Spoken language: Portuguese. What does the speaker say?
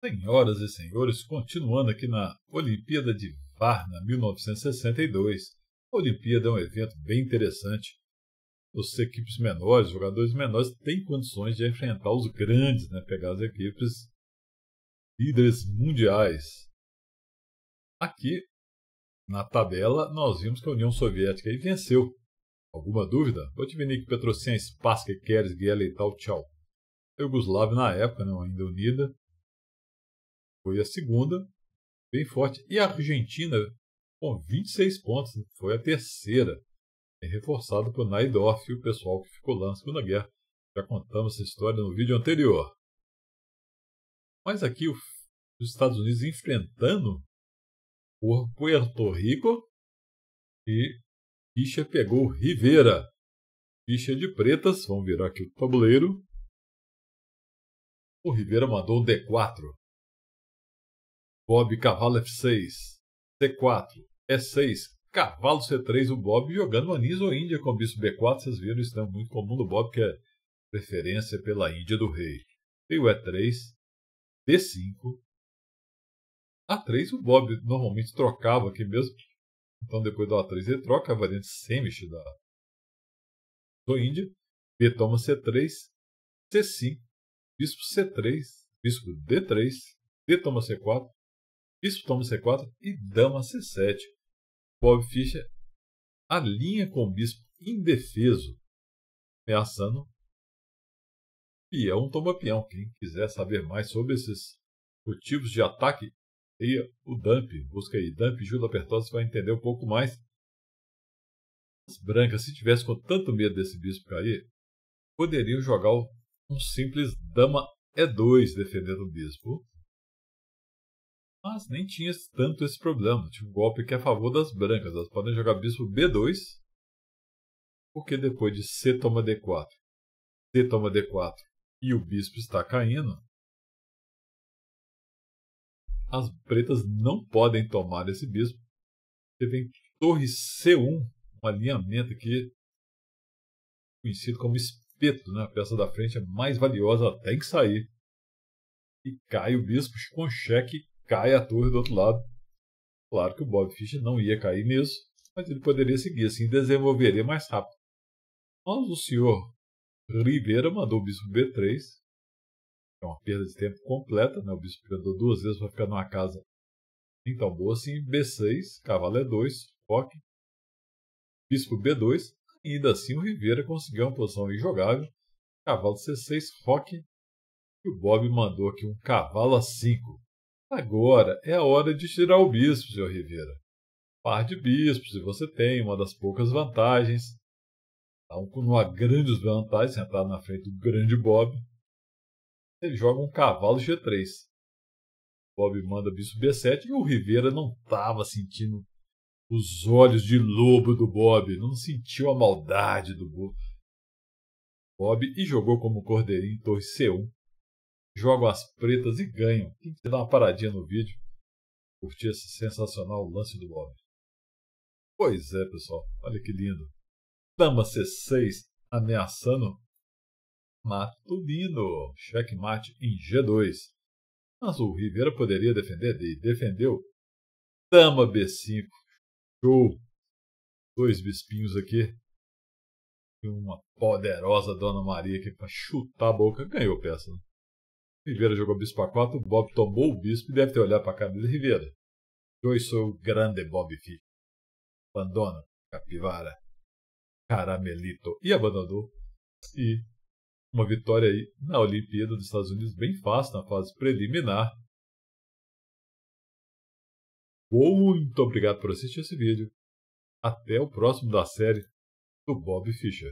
Senhoras e senhores, continuando aqui na Olimpíada de Varna 1962. A Olimpíada é um evento bem interessante. As equipes menores, jogadores menores, têm condições de enfrentar os grandes, né? pegar as equipes líderes mundiais. Aqui, na tabela, nós vimos que a União Soviética aí venceu. Alguma dúvida? Botvinnik, Petrosyan, Spassky, Keres, Guela e tal, tchau. A na época, não né? ainda unida, foi a segunda, bem forte. E a Argentina, com 26 pontos, foi a terceira, é reforçada por Naidorf e o pessoal que ficou lá na Segunda Guerra. Já contamos essa história no vídeo anterior. Mas aqui os Estados Unidos enfrentando por Puerto Rico e ficha pegou Rivera. Ficha de pretas, vamos virar aqui o tabuleiro. O Rivera mandou o D4. Bob cavalo F6, C4, E6, cavalo C3, o Bob jogando anis ou Índia com bispo B4. Vocês viram isso, é muito comum do Bob, que é preferência pela Índia do rei. Tem o E3, D5, A3, o Bob normalmente trocava aqui mesmo. Então depois do A3 ele troca a variante semish da do Índia. B toma C3, C5, bispo C3, bispo D3, D toma C4, Bispo toma C4 e dama C7. Bob Fischer alinha com o bispo indefeso, ameaçando peão toma peão. Quem quiser saber mais sobre esses motivos de ataque, leia o Dump. Busca aí Dump Júlio Pertossi vai entender um pouco mais. As brancas, se tivesse com tanto medo desse bispo cair, poderiam jogar um simples dama E2 defendendo o bispo mas nem tinha tanto esse problema. Tinha um golpe que é a favor das brancas. Elas podem jogar bispo B2, porque depois de C toma D4, C toma D4 e o bispo está caindo, as pretas não podem tomar esse bispo. Você vem torre C1, um alinhamento aqui conhecido como espeto, né? a peça da frente é mais valiosa, ela tem que sair. E cai o bispo com cheque cai a torre do outro lado. Claro que o Bob Fischer não ia cair nisso, mas ele poderia seguir assim, e desenvolveria mais rápido. Mas o senhor Ribeira mandou o bispo B3, é uma perda de tempo completa, né? o bispo andou duas vezes para ficar numa casa nem tão boa assim, B6, cavalo E2, é foque, bispo B2, ainda assim o Ribeira conseguiu uma posição injogável, cavalo C6, roque, e o Bob mandou aqui um cavalo a 5. Agora é a hora de tirar o bispo, Sr. Rivera. Par de bispos, e você tem uma das poucas vantagens. Então, com uma grande vantagens sentado na frente do grande Bob. Ele joga um cavalo G3. Bob manda bispo B7 e o Rivera não estava sentindo os olhos de lobo do Bob, não sentiu a maldade do Bob. Bob e jogou como cordeirinho torre C1. Jogo as pretas e ganho. Tem que dar uma paradinha no vídeo. Curtir esse sensacional lance do Bob. Pois é, pessoal. Olha que lindo. Dama C6 ameaçando. Matulino. Checkmate em G2. Mas o Rivera poderia defender e defendeu. Dama B5. Show. Dois bispinhos aqui. E uma poderosa Dona Maria que para chutar a boca ganhou peça. Né? Rivera jogou bispo a 4, Bob tomou o bispo e deve ter olhado para a cara de Rivera. Eu sou o grande Bob Fischer. Abandona, capivara, caramelito. E abandonou. E uma vitória aí na Olimpíada dos Estados Unidos, bem fácil, na fase preliminar. Muito obrigado por assistir esse vídeo. Até o próximo da série do Bob Fischer.